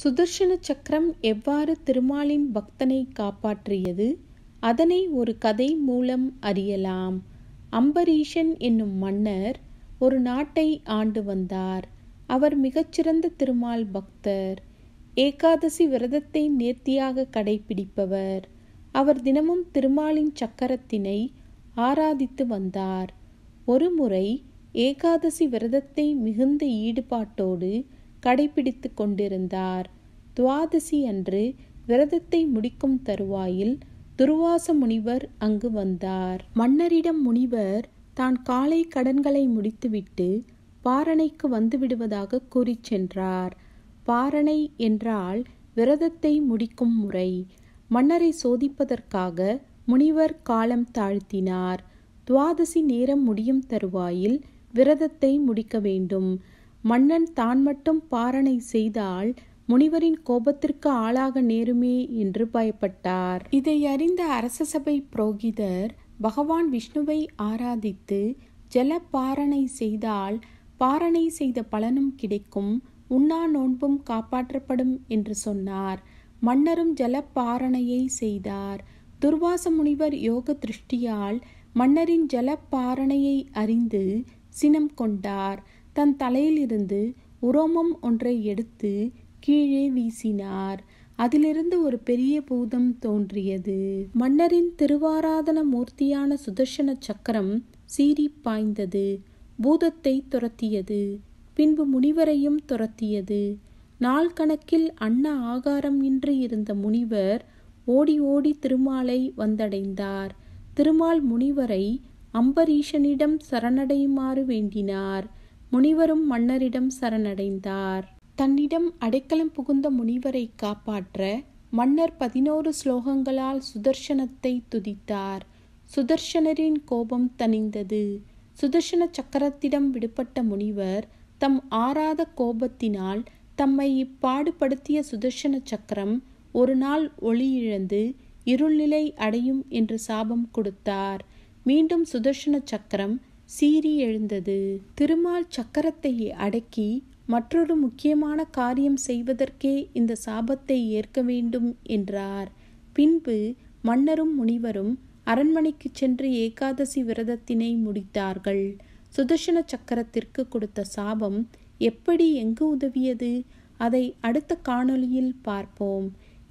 சுதர்ஷன சக்கரம் எவ்வாறு திருமாலின் பக்தனை காப்பாற்றியது அதனை ஒரு கதை மூலம் அறியலாம் அம்பரீஷன் என்னும் மன்னர் ஒரு நாட்டை ஆண்டு வந்தார் அவர் மிகச்சிறந்த திருமால் பக்தர் ஏகாதசி விரதத்தை நேர்த்தியாக கடைபிடிப்பவர் அவர் தினமும் திருமாலின் சக்கரத்தினை ஆராதித்து வந்தார் ஒருமுறை ஏகாதசி விரதத்தை மிகுந்த ஈடுபாட்டோடு கடைபிடித்து கொண்டிருந்தார் துவாதசி அன்று விரதத்தை முடிக்கும் தருவாயில் துர்வாச முனிவர் அங்கு வந்தார் மன்னரிடம் முனிவர் தான் காலை கடன்களை முடித்துவிட்டு பாரணைக்கு வந்துவிடுவதாக கூறிச் சென்றார் பாரணை என்றால் விரதத்தை முடிக்கும் முறை மன்னரை சோதிப்பதற்காக முனிவர் காலம் தாழ்த்தினார் துவாதசி நேரம் முடியும் தருவாயில் விரதத்தை முடிக்க வேண்டும் மன்னன் தான் மட்டும் பாரணை செய்தால் முனிவரின் கோபத்திற்கு ஆளாக நேருமே என்று பயப்பட்டார் இதை அறிந்த அரச சபை புரோகிதர் பகவான் விஷ்ணுவை ஆராதித்து ஜல பாரணை செய்தால் பாரணை செய்த பலனும் கிடைக்கும் உண்ணா நோன்பும் காப்பாற்றப்படும் என்று சொன்னார் மன்னரும் ஜல பாரணையை செய்தார் துர்வாச முனிவர் யோக திருஷ்டியால் மன்னரின் ஜல பாரணையை அறிந்து சினம் கொண்டார் தன் தலையிலிருந்து உரோமம் ஒன்றை எடுத்து கீழே வீசினார் அதிலிருந்து ஒரு பெரிய பூதம் தோன்றியது மன்னரின் திருவாராதன மூர்த்தியான சுதர்ஷன சக்கரம் சீறி பாய்ந்தது பூதத்தை துரத்தியது பின்பு முனிவரையும் துரத்தியது நாள் கணக்கில் அன்ன ஆகாரம் இன்று இருந்த முனிவர் ஓடி ஓடி திருமாலை வந்தடைந்தார் திருமால் முனிவரை அம்பரீஷனிடம் சரணடையுமாறு வேண்டினார் முனிவரும் மன்னரிடம் சரணடைந்தார் தன்னிடம் அடைக்கலம் புகுந்த முனிவரை காப்பாற்ற மன்னர் பதினோரு ஸ்லோகங்களால் சுதர்சனத்தை துதித்தார் சுதர்சனரின் கோபம் தணிந்தது சுதர்சன சக்கரத்திடம் விடுபட்ட முனிவர் தம் ஆறாத கோபத்தினால் தம்மை இப்பாடுபடுத்திய சுதர்சன சக்கரம் ஒரு நாள் ஒளியிழந்து இருள்நிலை அடையும் என்று சாபம் கொடுத்தார் மீண்டும் சுதர்சன சக்கரம் சீறி எழுந்தது திருமால் சக்கரத்தை அடக்கி மற்றொரு முக்கியமான காரியம் செய்வதற்கே இந்த சாபத்தை ஏற்க வேண்டும் என்றார் பின்பு மன்னரும் முனிவரும் அரண்மனைக்கு சென்று ஏகாதசி விரதத்தினை முடித்தார்கள் சுதர்ஷன சக்கரத்திற்கு கொடுத்த சாபம் எப்படி எங்கு உதவியது அதை அடுத்த காணொளியில் பார்ப்போம்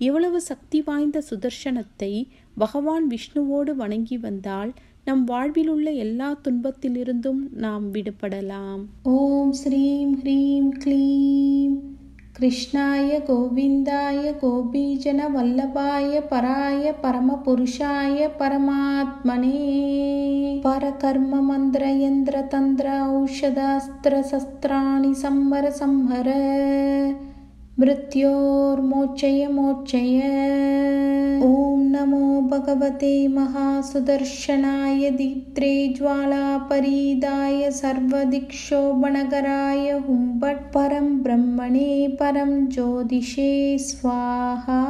இவ்வளவு சக்தி வாய்ந்த சுதர்ஷனத்தை பகவான் விஷ்ணுவோடு வணங்கி வந்தால் நம் வாழ்வில் உள்ள எல்லா துன்பத்திலிருந்தும் நாம் விடுபடலாம் ஓம் ஸ்ரீம் ஹ்ரீம் க்ளீம் கிருஷ்ணாய கோவிந்தாய கோபீஜன வல்லபாய பராய பரமபுருஷாய பரமாத்மனே பரகர்ம மந்திர யந்திர தந்திர ஔஷதாஸ்திர சஸ்திராணி சம்பர சம்ஹர मृत्योर्मोचय मोचय ॐ नमो भगवते महासुदर्शनाय दीत्रे ज्वालापरीदाय सर्वदिक्षोभणकराय हुम्बट् परं ब्रह्मणे परं ज्योतिषे स्वाहा